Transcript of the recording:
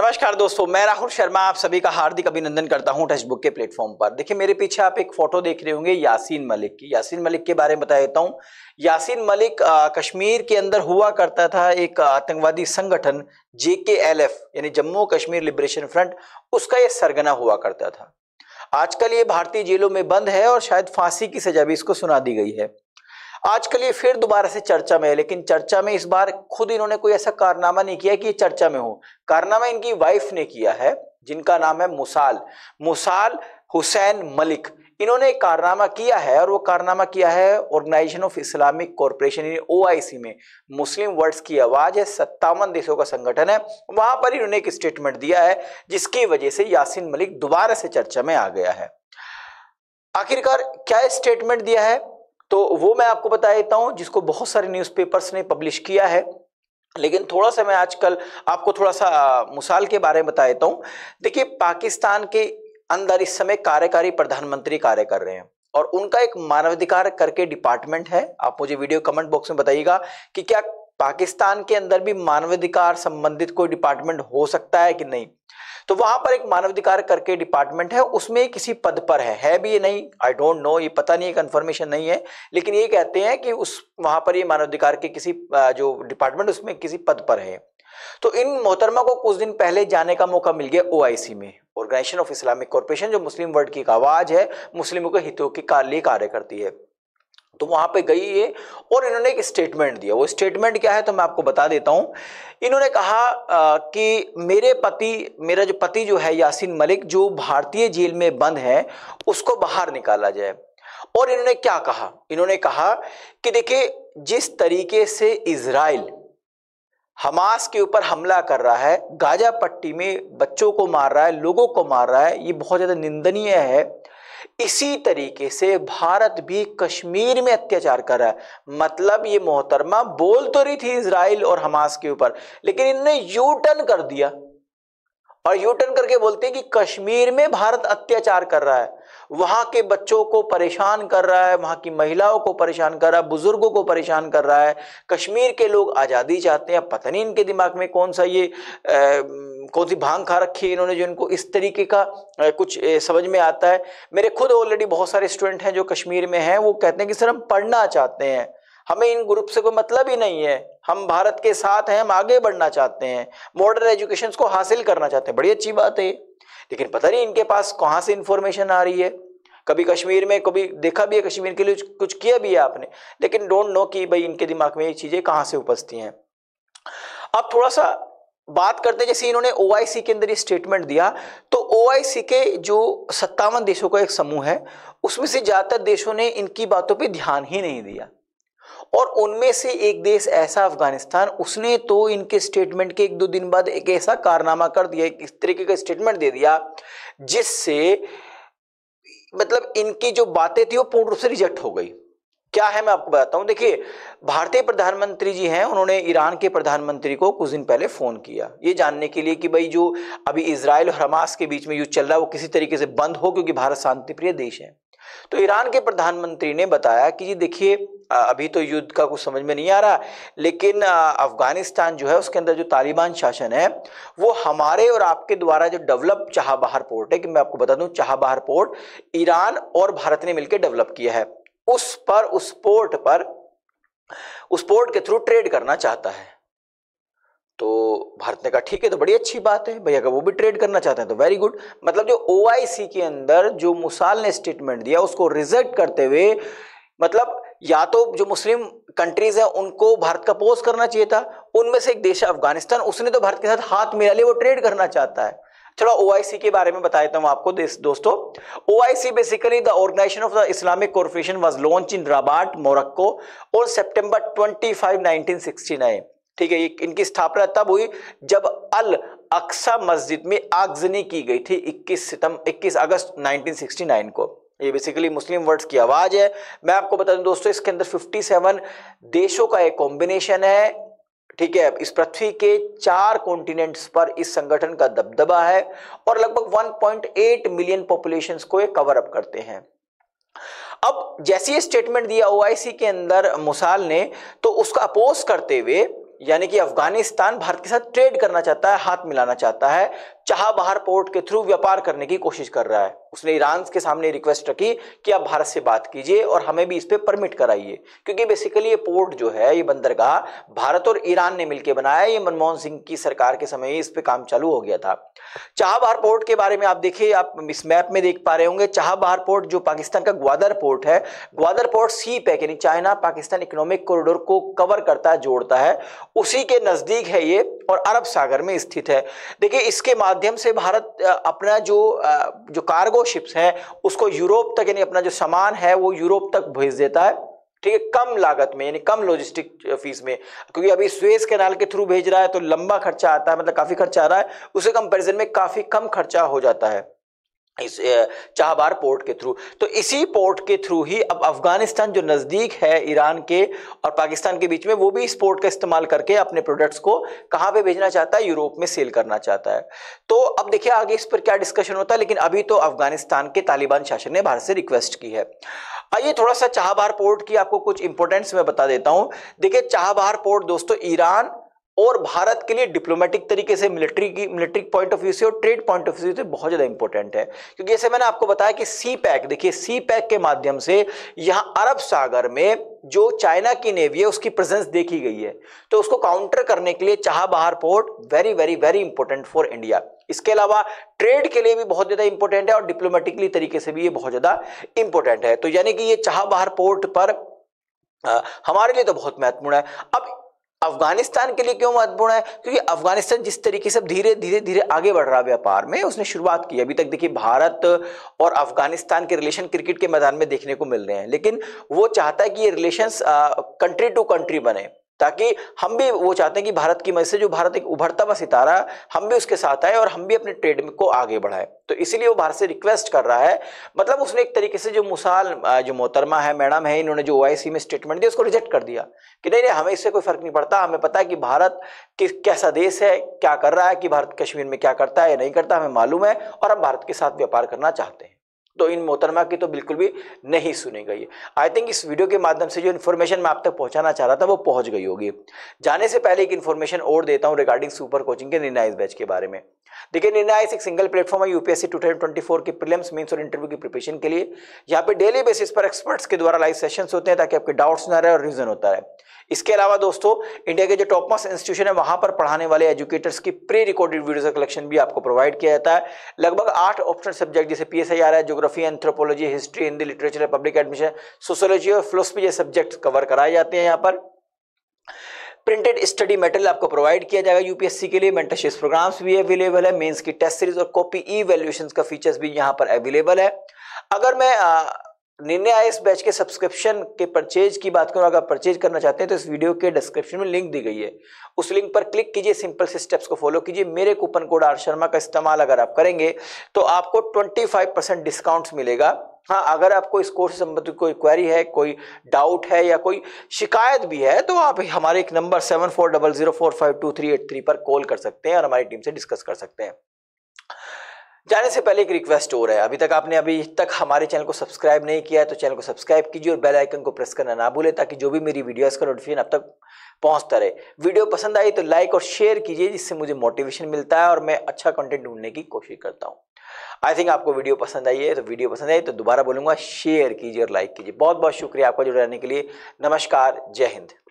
नमस्कार दोस्तों मैं राहुल शर्मा आप सभी का हार्दिक अभिनंदन करता हूं टेक्स्ट बुक के प्लेटफॉर्म पर देखिए मेरे पीछे आप एक फोटो देख रहे होंगे यासीन मलिक की यासीन मलिक के बारे में बता देता हूं यासीन मलिक आ, कश्मीर के अंदर हुआ करता था एक आतंकवादी संगठन जेकेएलएफ यानी जम्मू कश्मीर लिबरेशन फ्रंट उसका यह सरगना हुआ करता था आजकल ये भारतीय जेलों में बंद है और शायद फांसी की सजा भी इसको सुना दी गई है आजकल ये फिर दोबारा से चर्चा में है लेकिन चर्चा में इस बार खुद इन्होंने कोई ऐसा कारनामा नहीं किया कि ये चर्चा में हो कारनामा इनकी वाइफ ने किया है जिनका नाम है मुसाल मुसाल हुसैन मलिक इन्होंने एक कारनामा किया है और वो कारनामा किया है ऑर्गेनाइजेशन ऑफ इस्लामिक कॉरपोरेशन आई में मुस्लिम वर्ड्स की आवाज़ है सत्तावन देशों का संगठन है वहां पर इन्होंने एक स्टेटमेंट दिया है जिसकी वजह से यासिन मलिक दोबारा से चर्चा में आ गया है आखिरकार क्या स्टेटमेंट दिया है तो वो मैं आपको बता देता हूँ जिसको बहुत सारे न्यूज़पेपर्स ने पब्लिश किया है लेकिन थोड़ा सा मैं आजकल आपको थोड़ा सा मिसाल के बारे में बता देता हूँ देखिए पाकिस्तान के अंदर इस समय कार्यकारी प्रधानमंत्री कार्य कर रहे हैं और उनका एक मानवाधिकार करके डिपार्टमेंट है आप मुझे वीडियो कमेंट बॉक्स में बताइएगा कि क्या पाकिस्तान के अंदर भी मानवाधिकार संबंधित कोई डिपार्टमेंट हो सकता है कि नहीं तो वहां पर एक मानवाधिकार करके डिपार्टमेंट है उसमें किसी पद पर है है भी ये नहीं आई डोंट नो ये पता नहीं कंफर्मेशन कन्फर्मेशन नहीं है लेकिन ये कहते हैं कि उस वहां पर ये मानवाधिकार के किसी जो डिपार्टमेंट उसमें किसी पद पर है तो इन मोहतरमा को कुछ दिन पहले जाने का मौका मिल गया ओआईसी में ऑर्गेनाइजेशन ऑफ इस्लामिक कॉर्पोरेशन जो मुस्लिम वर्ल्ड की आवाज है मुस्लिमों के हितों के लिए कार्य करती है तो वहां पे गई ये और इन्होंने एक स्टेटमेंट दिया वो स्टेटमेंट क्या है तो मैं आपको बता देता हूं इन्होंने कहा आ, कि मेरे पति मेरा जो पति जो है यासीन मलिक जो भारतीय जेल में बंद है उसको बाहर निकाला जाए और इन्होंने क्या कहा इन्होंने कहा कि देखिए जिस तरीके से इसराइल हमास के ऊपर हमला कर रहा है गाजा पट्टी में बच्चों को मार रहा है लोगों को मार रहा है ये बहुत ज़्यादा निंदनीय है इसी तरीके से भारत भी कश्मीर में अत्याचार कर रहा है मतलब ये मोहतरमा बोल तो रही थी इसराइल और हमास के ऊपर लेकिन इनने यू टर्न कर दिया और यूटर्न करके बोलते हैं कि कश्मीर में भारत अत्याचार कर रहा है वहां के बच्चों को परेशान कर रहा है वहां की महिलाओं को परेशान कर रहा है बुजुर्गों को परेशान कर रहा है कश्मीर के लोग आज़ादी चाहते हैं पता नहीं इनके दिमाग में कौन सा ये कौन सी भांग खा रखी है इन्होंने जो इनको इस तरीके का ए, कुछ ए, समझ में आता है मेरे खुद ऑलरेडी बहुत सारे स्टूडेंट हैं जो कश्मीर में हैं वो कहते हैं कि सर हम पढ़ना चाहते हैं हमें इन ग्रुप से कोई मतलब ही नहीं है हम भारत के साथ हैं हम आगे बढ़ना चाहते हैं मॉडर्न एजुकेशन को हासिल करना चाहते हैं बड़ी अच्छी बात है लेकिन पता नहीं इनके पास कहाँ से इंफॉर्मेशन आ रही है कभी कश्मीर में कभी देखा भी है कश्मीर के लिए कुछ किया भी है आपने लेकिन डोंट नो कि भाई इनके दिमाग में ये चीज़ें कहाँ से उपजती हैं अब थोड़ा सा बात करते हैं जैसे इन्होंने ओ के अंदर ये स्टेटमेंट दिया तो ओ के जो सत्तावन देशों का एक समूह है उसमें से ज़्यादातर देशों ने इनकी बातों पर ध्यान ही नहीं दिया और उनमें से एक देश ऐसा अफगानिस्तान उसने तो इनके स्टेटमेंट के एक दो दिन बाद एक ऐसा कारनामा कर दिया एक इस तरीके का स्टेटमेंट दे दिया जिससे मतलब इनकी जो बातें थी वो पूर्ण रूप से रिजेक्ट हो गई क्या है मैं आपको बताता हूं देखिए भारतीय प्रधानमंत्री जी हैं उन्होंने ईरान के प्रधानमंत्री को कुछ दिन पहले फ़ोन किया ये जानने के लिए कि भाई जो अभी इसराइल और हमास के बीच में युद्ध चल रहा है वो किसी तरीके से बंद हो क्योंकि भारत शांतिप्रिय देश है तो ईरान के प्रधानमंत्री ने बताया कि जी देखिए अभी तो युद्ध का कुछ समझ में नहीं आ रहा लेकिन अफ़गानिस्तान जो है उसके अंदर जो तालिबान शासन है वो हमारे और आपके द्वारा जो डेवलप चाहबाहर पोर्ट है कि मैं आपको बता दूं चाहबाहर पोर्ट ईरान और भारत ने मिलकर डेवलप किया है उस पर उस पोर्ट पर उस पोर्ट के थ्रू ट्रेड करना चाहता है तो भारत ने कहा ठीक है तो बड़ी अच्छी बात है भैया अगर वो भी ट्रेड करना चाहते हैं तो वेरी गुड मतलब जो ओ के अंदर जो मुसाल ने स्टेटमेंट दिया उसको रिजेक्ट करते हुए मतलब या तो जो मुस्लिम कंट्रीज है उनको भारत का पोज करना चाहिए था उनमें से एक देश है अफगानिस्तान उसने तो भारत के साथ हाथ मिला लिया वो ट्रेड करना चाहता है थोड़ा ओ के बारे में बता देता हूँ आपको दोस्तों ओ basically the organisation of the Islamic corporation was launch in Rabat Morocco और सेप्टेम्बर ट्वेंटी फाइव ठीक है इनकी स्थापना तब हुई जब अल अक्सा मस्जिद में आगजनी की गई थी 21 सितंबर 21 अगस्त 1969 को ये बेसिकली मुस्लिम वर्ड्स की आवाज़ है मैं आपको बता दूं दोस्तों इसके अंदर 57 देशों का एक कॉम्बिनेशन है ठीक है इस पृथ्वी के चार कॉन्टिनेंट्स पर इस संगठन का दबदबा है और लगभग 1.8 मिलियन पॉपुलेशन को ये कवर अप करते हैं अब जैसी ये स्टेटमेंट दिया ओआईसी के अंदर मुसाल ने तो उसका अपोज करते हुए यानी कि अफगानिस्तान भारत के साथ ट्रेड करना चाहता है हाथ मिलाना चाहता है चाह बाहर पोर्ट के थ्रू व्यापार करने की कोशिश कर रहा है उसने ईरान के सामने रिक्वेस्ट रखी कि आप भारत से बात कीजिए और हमें भी इस पे परमिट कराइए क्योंकि बेसिकली ये पोर्ट जो है ये बंदरगाह भारत और ईरान ने मिलकर बनाया ये मनमोहन सिंह की सरकार के समय इस पर काम चालू हो गया था चाहबहार पोर्ट के बारे में आप देखिए आप इस मैप में देख पा रहे होंगे चाहबहार पोर्ट जो पाकिस्तान का ग्वादर पोर्ट है ग्वादर पोर्ट सी पैक यानी चाइना पाकिस्तान इकोनॉमिक कॉरिडोर को कवर करता है जोड़ता है उसी के नज़दीक है ये और अरब सागर में स्थित है देखिए इसके माध्यम से भारत अपना जो जो कार्गो शिप्स हैं उसको यूरोप तक यानी अपना जो सामान है वो यूरोप तक भेज देता है ठीक है कम लागत में यानी कम लॉजिस्टिक फीस में क्योंकि अभी स्वेस कैनाल के थ्रू भेज रहा है तो लंबा खर्चा आता है मतलब काफ़ी खर्चा आ रहा है उसे कंपेरिजन में काफ़ी कम खर्चा हो जाता है इस चाहबार पोर्ट के थ्रू तो इसी पोर्ट के थ्रू ही अब अफ़गानिस्तान जो नज़दीक है ईरान के और पाकिस्तान के बीच में वो भी इस पोर्ट का इस्तेमाल करके अपने प्रोडक्ट्स को कहाँ पे भेजना चाहता है यूरोप में सेल करना चाहता है तो अब देखिए आगे इस पर क्या डिस्कशन होता है लेकिन अभी तो अफ़गानिस्तान के तालिबान शासन ने भारत से रिक्वेस्ट की है आइए थोड़ा सा चाहबार पोर्ट की आपको कुछ इंपोर्टेंस मैं बता देता हूं देखिए चाहबार पोर्ट दोस्तों ईरान और भारत के लिए डिप्लोमेटिक तरीके से मिलिट्री की मिलिट्री पॉइंट ऑफ व्यू से और ट्रेड पॉइंट ऑफ व्यू से बहुत ज़्यादा इंपॉर्टेंट है क्योंकि जैसे मैंने आपको बताया कि सी पैक देखिए सी पैक के माध्यम से यहां अरब सागर में जो चाइना की नेवी है उसकी प्रेजेंस देखी गई है तो उसको काउंटर करने के लिए Chabahar port very very very important for India इसके अलावा ट्रेड के लिए भी बहुत ज़्यादा इंपॉर्टेंट है और डिप्लोमेटिकली तरीके से भी ये बहुत ज़्यादा इंपॉर्टेंट है तो यानी कि ये चाहबहार पोर्ट पर आ, हमारे लिए तो बहुत महत्वपूर्ण है अब अफगानिस्तान के लिए क्यों महत्वपूर्ण है क्योंकि अफगानिस्तान जिस तरीके से धीरे धीरे धीरे आगे बढ़ रहा है व्यापार में उसने शुरुआत की अभी तक देखिए भारत और अफगानिस्तान के रिलेशन क्रिकेट के मैदान में देखने को मिल रहे हैं लेकिन वो चाहता है कि ये रिलेशंस कंट्री टू कंट्री बने ताकि हम भी वो चाहते हैं कि भारत की मदद से जो भारत एक उभरता हुआ सितारा हम भी उसके साथ आए और हम भी अपने ट्रेड को आगे बढ़ाए तो इसलिए वो भारत से रिक्वेस्ट कर रहा है मतलब उसने एक तरीके से जो मुसाल जो मोहतरमा है मैडम है इन्होंने जो ओ में स्टेटमेंट दिया उसको रिजेक्ट कर दिया कि नहीं नहीं हमें इससे कोई फर्क नहीं पड़ता हमें पता है कि भारत किस कैसा देश है क्या कर रहा है कि भारत कश्मीर में क्या करता है या नहीं करता हमें मालूम है और हम भारत के साथ व्यापार करना चाहते हैं तो इन मोहतरमा की तो बिल्कुल भी नहीं सुनी गई आई थिंक इस वीडियो के माध्यम से जो इन्फॉर्मेशन मैं आप तक पहुंचाना चाह रहा था वो पहुंच गई होगी जाने से पहले एक इन्फॉर्मेशन और देता हूं रिगार्डिंग सुपर कोचिंग के निर्णायस बैच के बारे में देखिए निर्णायस एक सिंगल प्लेटफॉर्म है यूपीएससी टू के प्रिलियम्स मीन और इंटरव्यू की प्रिपेशन के लिए यहाँ पे डेली बेसिस पर एक्सपर्ट्स के द्वारा लाइव सेशन होते हैं ताकि आपके डाउट्स ना रहे और रीजन होता रहे इसके अलावा दोस्तों इंडिया के जो टॉप मोस्ट इंस्टीट्यूशन है वहां पर पढ़ाने वाले एजुकेटर्स की प्री रिकॉर्डेड वीडियो का कलेक्शन भी आपको प्रोवाइड किया जाता है लगभग आठ ऑप्शन सब्जेक्ट जैसे पीएसआई आ रहा है geography anthropology history Hindi literature public administration sociology और फिलोसफी जैसे सब्जेक्ट कवर कराए जाते हैं यहाँ पर प्रिंटेड स्टडी मटेरियल आपको प्रोवाइड किया जाएगा यूपीएससी के लिए मेंटरशिप प्रोग्राम्स भी अवेलेबल है मेंस की टेस्ट सीरीज और कॉपी ई वैल्यूएशन का फीचर्स भी यहां पर अवेलेबल है अगर मैं निर्णय आए इस बैच के सब्सक्रिप्शन के परचेज की बात करूँ अगर परचेज करना चाहते हैं तो इस वीडियो के डिस्क्रिप्शन में लिंक दी गई है उस लिंक पर क्लिक कीजिए सिंपल से स्टेप्स को फॉलो कीजिए मेरे कूपन कोड आर शर्मा का इस्तेमाल अगर आप करेंगे तो आपको 25 परसेंट डिस्काउंट मिलेगा हाँ अगर आपको इस कोर्स से संबंधित कोई क्वेरी है कोई डाउट है या कोई शिकायत भी है तो आप हमारे एक number seven four double zero four five two three eight three पर कॉल कर सकते हैं और हमारी टीम से डिस्कस कर सकते हैं जाने से पहले एक रिक्वेस्ट हो रहा है अभी तक आपने अभी तक हमारे चैनल को सब्सक्राइब नहीं किया है तो चैनल को सब्सक्राइब कीजिए और बेल आइकन को प्रेस करना ना भूलें ताकि जो भी मेरी वीडियोस का नोटिफिकेशन अब तक पहुंचता रहे वीडियो पसंद आई तो लाइक और शेयर कीजिए जिससे मुझे मोटिवेशन मिलता है और मैं अच्छा कंटेंट ढूंढने की कोशिश करता हूँ आई थिंक आपको वीडियो पसंद आई है तो वीडियो पसंद आई तो दोबारा बोलूँगा शेयर कीजिए और लाइक कीजिए बहुत बहुत शुक्रिया आपका जुड़े रहने के लिए नमस्कार जय हिंद